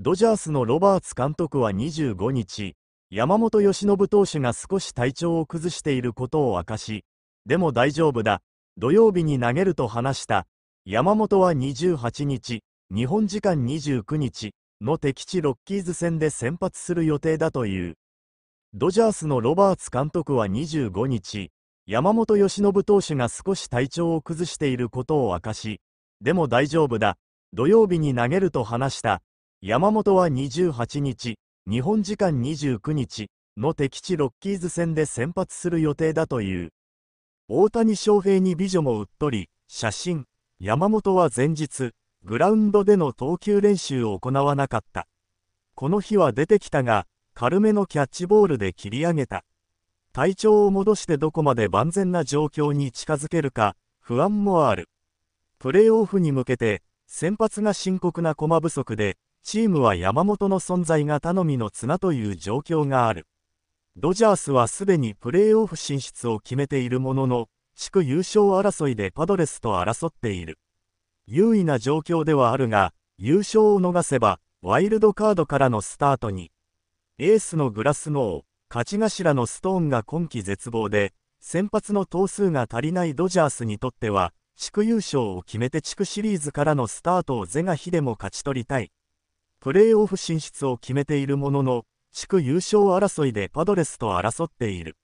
ドジャースのロバーツ監督は25日、山本由伸投手が少し体調を崩していることを明かし、でも大丈夫だ、土曜日に投げると話した。山本は28日、日本時間29日の敵地ロッキーズ戦で先発する予定だという。ドジャースのロバーツ監督は25日、山本由伸投手が少し体調を崩していることを明かし、でも大丈夫だ、土曜日に投げると話した。山本は28日、日本時間29日の敵地ロッキーズ戦で先発する予定だという。大谷翔平に美女もうっとり、写真、山本は前日、グラウンドでの投球練習を行わなかった。この日は出てきたが、軽めのキャッチボールで切り上げた。体調を戻してどこまで万全な状況に近づけるか、不安もある。プレーオフに向けて、先発が深刻な駒不足で、チームは山本の存在が頼みの綱という状況がある。ドジャースはすでにプレーオフ進出を決めているものの、地区優勝争いでパドレスと争っている。優位な状況ではあるが、優勝を逃せば、ワイルドカードからのスタートに。エースのグラスノー、勝ち頭のストーンが今季絶望で、先発の頭数が足りないドジャースにとっては、地区優勝を決めて地区シリーズからのスタートを是が非でも勝ち取りたい。プレーオフ進出を決めているものの、地区優勝争いでパドレスと争っている。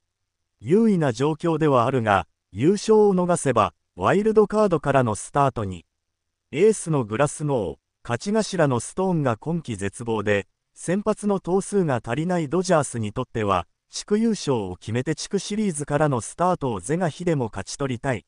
優位な状況ではあるが、優勝を逃せば、ワイルドカードからのスタートに。エースのグラスノー、勝ち頭のストーンが今季絶望で、先発の頭数が足りないドジャースにとっては、地区優勝を決めて地区シリーズからのスタートを是が非でも勝ち取りたい。